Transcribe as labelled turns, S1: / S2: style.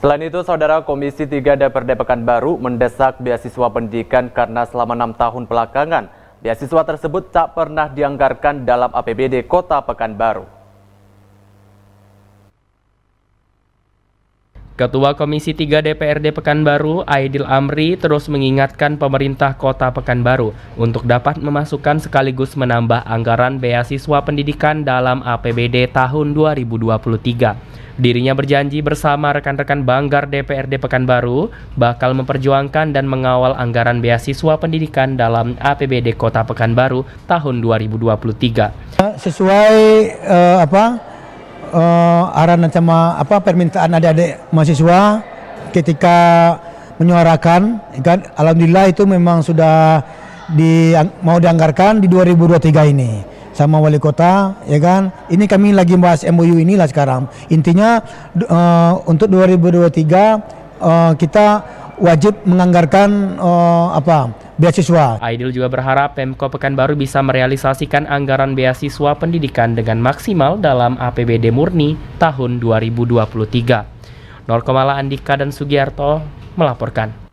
S1: Selain itu, Saudara Komisi 3 DPRD Pekanbaru mendesak beasiswa pendidikan karena selama enam tahun belakangan, beasiswa tersebut tak pernah dianggarkan dalam APBD Kota Pekanbaru.
S2: Ketua Komisi 3 DPRD Pekanbaru, Aidil Amri, terus mengingatkan pemerintah kota Pekanbaru untuk dapat memasukkan sekaligus menambah anggaran beasiswa pendidikan dalam APBD tahun 2023. Dirinya berjanji bersama rekan-rekan Banggar DPRD Pekanbaru bakal memperjuangkan dan mengawal anggaran beasiswa pendidikan dalam APBD Kota Pekanbaru tahun 2023.
S3: Sesuai uh, apa uh, arahan sama apa permintaan adik-adik mahasiswa ketika menyuarakan kan alhamdulillah itu memang sudah di mau dianggarkan di 2023 ini sama wali kota ya kan ini kami lagi bahas MOU inilah sekarang intinya uh, untuk 2023 uh, eh, kita wajib menganggarkan uh, apa beasiswa.
S2: Aidil juga berharap Pemko Pekanbaru bisa merealisasikan anggaran beasiswa pendidikan dengan maksimal dalam APBD murni tahun 2023. Norkomala Andika dan Sugiarto melaporkan.